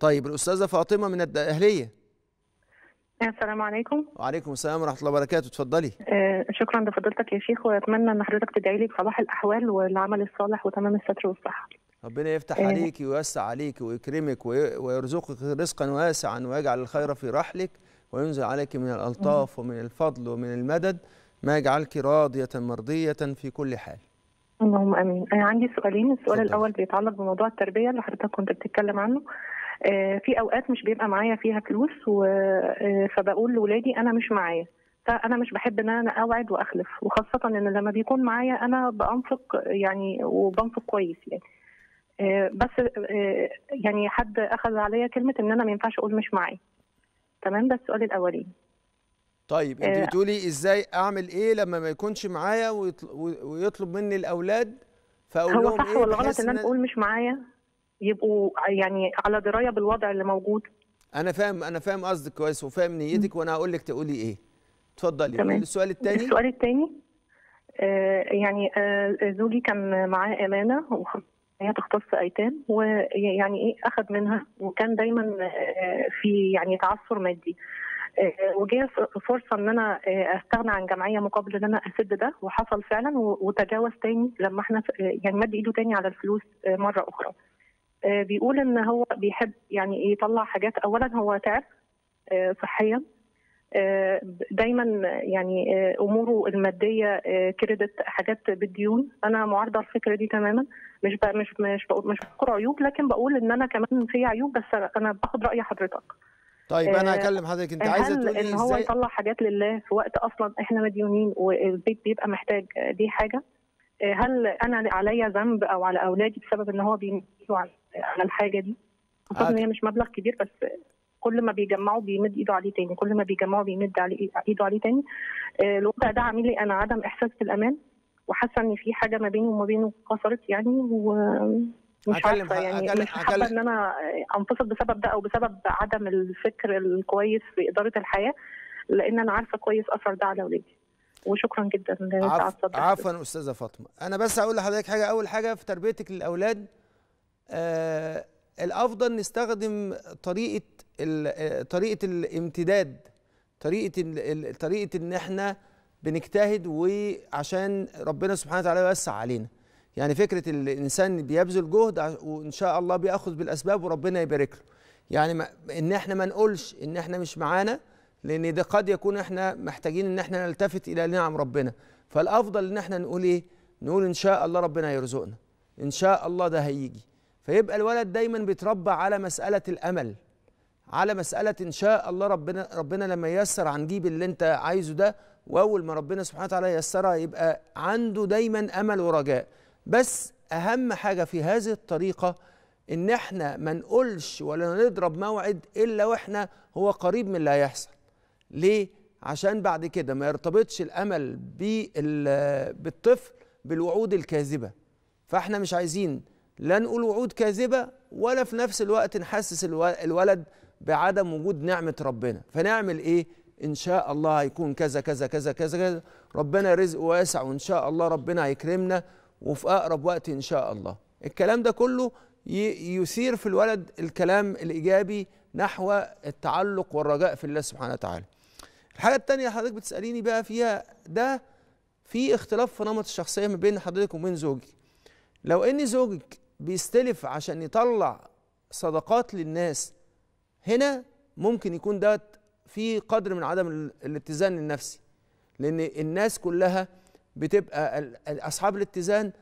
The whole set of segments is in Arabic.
طيب الاستاذه فاطمه من الاهليه آه، السلام عليكم وعليكم السلام ورحمه الله وبركاته اتفضلي آه، شكرا لفضيلتك يا شيخ واتمنى ان حضرتك تدعي لي بصلاح الاحوال والعمل الصالح وتمام الستر والصحه ربنا يفتح آه. عليك ويوسع عليك ويكرمك ويرزقك رزقا واسعا ويجعل الخير في رحلك وينزل عليك من الالطاف ومن الفضل ومن المدد ما يجعلك راضيه مرضيه في كل حال اللهم امين انا آه، عندي سؤالين السؤال الاول بيتعلق بموضوع التربيه اللي حضرتك كنت بتتكلم عنه آه، في اوقات مش بيبقى معايا فيها فلوس آه، فبقول لاولادي انا مش معايا فانا مش بحب ان انا اوعد واخلف وخاصه ان لما بيكون معايا انا بانفق يعني وبنفق كويس يعني آه، بس يعني حد اخذ عليا كلمه ان انا ما ينفعش اقول مش معايا تمام ده السؤال الاولاني طيب انت بتقولي ازاي اعمل ايه لما ما يكونش معايا ويطلب مني الاولاد فاقول لهم هو صح إيه ولا غلط ان انا اقول مش معايا يبقوا يعني على درايه بالوضع اللي موجود انا فاهم انا فاهم قصدك كويس وفاهم نيتك وانا هقول لك تقولي ايه اتفضلي تمام السؤال الثاني السؤال الثاني آه، يعني آه، زوجي كان معاه امانه هي تختص ايتام ويعني ايه اخذ منها وكان دايما آه، في يعني تعثر مادي وجاء فرصه ان انا استغنى عن جمعيه مقابل ان انا اسد ده وحصل فعلا وتجاوز تاني لما احنا يعني مد ايده تاني على الفلوس مره اخرى. آه، بيقول ان هو بيحب يعني يطلع حاجات اولا هو تعب آه، صحيا آه، دايما يعني اموره الماديه كريدت حاجات بالديون انا معارضه الفكره دي تماما مش بقى مش مش بقول مش بقول عيوب لكن بقول ان انا كمان في عيوب بس انا باخد راي حضرتك طيب انا هكلم حضرتك انت عايزه تقولي ان هو يطلع حاجات لله في وقت اصلا احنا مديونين والبيت بيبقى محتاج دي حاجه آه، هل انا عليا ذنب او على اولادي بسبب ان هو بيمدوا على الحاجه دي خاصه هي مش مبلغ كبير بس كل ما بيجمعوا بيمد ايده عليه تاني كل ما بيجمعوا بيمد عليه ايده عليه تاني آه، الوضع ده عامل لي انا عدم احساس بالامان وحاسه ان في حاجه ما بيني وما بينه اتكسرت يعني و مش عارفه يعني مش حابه ان انا انفصل بسبب ده او بسبب عدم الفكر الكويس في اداره الحياه لان انا عارفه كويس اثر ده على اولادي وشكرا جدا لساعه عف... عفوا استاذه فاطمه انا بس هقول لحضرتك حاجه اول حاجه في تربيتك للاولاد آه الافضل نستخدم طريقه آه، طريقه الامتداد طريقه طريقه ان احنا بنجتهد وعشان ربنا سبحانه وتعالى يوسع علينا يعني فكره الانسان بيبذل جهد وان شاء الله بياخذ بالاسباب وربنا يبارك له يعني ما ان احنا ما نقولش ان احنا مش معانا لان ده قد يكون احنا محتاجين ان احنا نلتفت الى نعم ربنا فالافضل ان احنا نقول ايه نقول ان شاء الله ربنا يرزقنا ان شاء الله ده هيجي فيبقى الولد دايما بيتربى على مساله الامل على مساله ان شاء الله ربنا ربنا لما ييسر هنجيب اللي انت عايزه ده واول ما ربنا سبحانه وتعالى ييسرها يبقى عنده دايما امل ورجاء بس اهم حاجه في هذه الطريقه ان احنا ما نقولش ولا نضرب موعد الا واحنا هو قريب من اللي هيحصل ليه عشان بعد كده ما يرتبطش الامل بالطفل بالوعود الكاذبه فاحنا مش عايزين لا نقول وعود كاذبه ولا في نفس الوقت نحسس الولد بعدم وجود نعمه ربنا فنعمل ايه ان شاء الله هيكون كذا كذا كذا كذا, كذا. ربنا رزق واسع وان شاء الله ربنا هيكرمنا وفي اقرب وقت ان شاء الله الكلام ده كله يثير في الولد الكلام الايجابي نحو التعلق والرجاء في الله سبحانه وتعالى الحاجه الثانيه حضرتك بتساليني بقى فيها ده في اختلاف في نمط الشخصيه ما بين حضرتك وبين زوجي لو ان زوجك بيستلف عشان يطلع صدقات للناس هنا ممكن يكون ده في قدر من عدم الاتزان النفسي لان الناس كلها بتبقى اصحاب الاتزان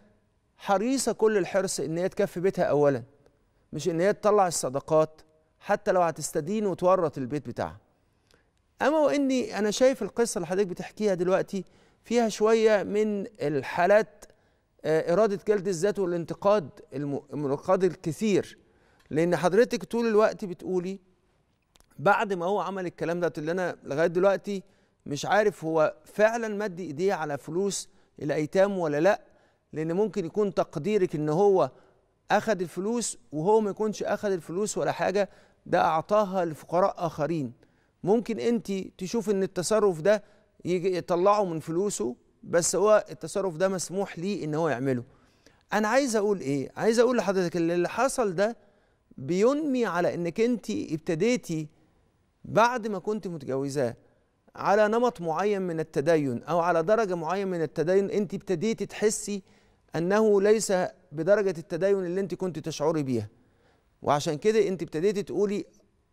حريصه كل الحرص ان هي تكفي بيتها اولا مش ان هي تطلع الصدقات حتى لو هتستدين وتورط البيت بتاعها اما واني انا شايف القصه اللي حضرتك بتحكيها دلوقتي فيها شويه من الحالات آه، اراده جلد الذات والانتقاد المنقاد الكثير لان حضرتك طول الوقت بتقولي بعد ما هو عمل الكلام ده اللي انا لغايه دلوقتي مش عارف هو فعلا مد ايديه على فلوس الايتام ولا لا لان ممكن يكون تقديرك ان هو اخذ الفلوس وهو ما يكونش اخذ الفلوس ولا حاجه ده اعطاها لفقراء اخرين ممكن انت تشوف ان التصرف ده يطلعه من فلوسه بس هو التصرف ده مسموح ليه ان هو يعمله انا عايز اقول ايه عايز اقول لحضرتك اللي حصل ده بينمي على انك انت ابتديتي بعد ما كنت متجوزاه على نمط معين من التدين او على درجه معينه من التدين انت ابتديتي تحسي انه ليس بدرجه التدين اللي انت كنت تشعري بيها وعشان كده انت ابتديتي تقولي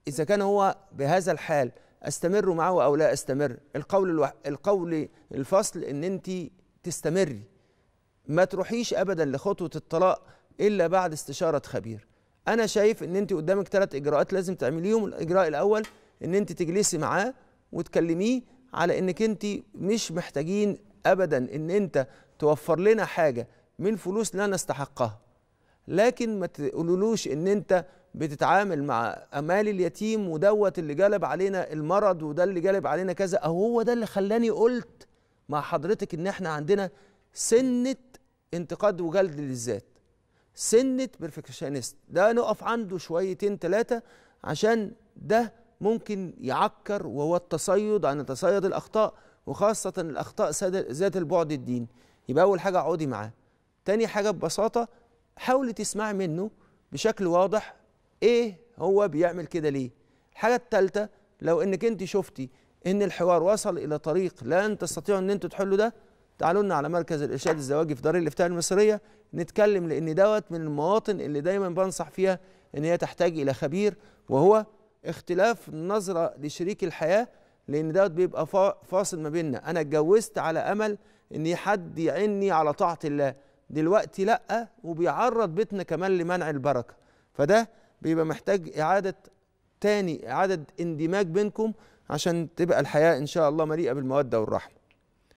إذا كان هو بهذا الحال أستمر معه أو لا أستمر القول الوح... القول الفصل إن أنت تستمري ما تروحيش أبدا لخطوة الطلاق إلا بعد استشارة خبير أنا شايف إن أنت قدامك ثلاث إجراءات لازم تعمليهم الإجراء الأول إن أنت تجلسي معاه وتكلميه على إنك أنت مش محتاجين أبدا إن أنت توفر لنا حاجة من فلوس لا نستحقها لكن ما تقولولوش إن أنت بتتعامل مع امال اليتيم ودوت اللي جلب علينا المرض وده اللي جلب علينا كذا او هو ده اللي خلاني قلت مع حضرتك ان احنا عندنا سنه انتقاد وجلد للذات سنه بيرفكشنست ده نقف عنده شويتين ثلاثه عشان ده ممكن يعكر وهو التصيد عن تصيد الاخطاء وخاصه الاخطاء ذات البعد الديني يبقى اول حاجه اقعدي معاه تاني حاجه ببساطه حاولي تسمعي منه بشكل واضح ايه هو بيعمل كده ليه الحاجه الثالثه لو انك انت شفتي ان الحوار وصل الى طريق لا تستطيعوا ان انتوا تحلوا ده تعالوا لنا على مركز الارشاد الزواجي في دار الافتاء المصريه نتكلم لان دوت من المواطن اللي دايما بنصح فيها ان هي تحتاج الى خبير وهو اختلاف النظره لشريك الحياه لان دوت بيبقى فاصل ما بيننا انا اتجوزت على امل ان حد يعني على طاعه الله دلوقتي لا وبيعرض بيتنا كمان لمنع البركه فده بيبقى محتاج اعاده تاني اعاده اندماج بينكم عشان تبقى الحياه ان شاء الله مليئه بالموده والرحمه